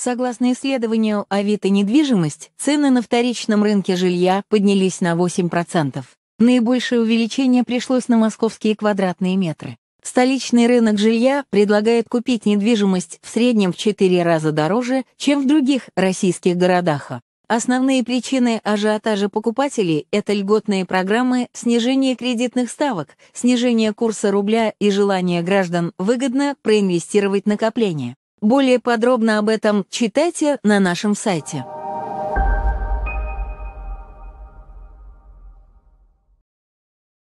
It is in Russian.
Согласно исследованию «Авито недвижимость», цены на вторичном рынке жилья поднялись на 8%. Наибольшее увеличение пришлось на московские квадратные метры. Столичный рынок жилья предлагает купить недвижимость в среднем в 4 раза дороже, чем в других российских городах. Основные причины ажиотажа покупателей – это льготные программы, снижение кредитных ставок, снижение курса рубля и желание граждан выгодно проинвестировать накопления. Более подробно об этом читайте на нашем сайте.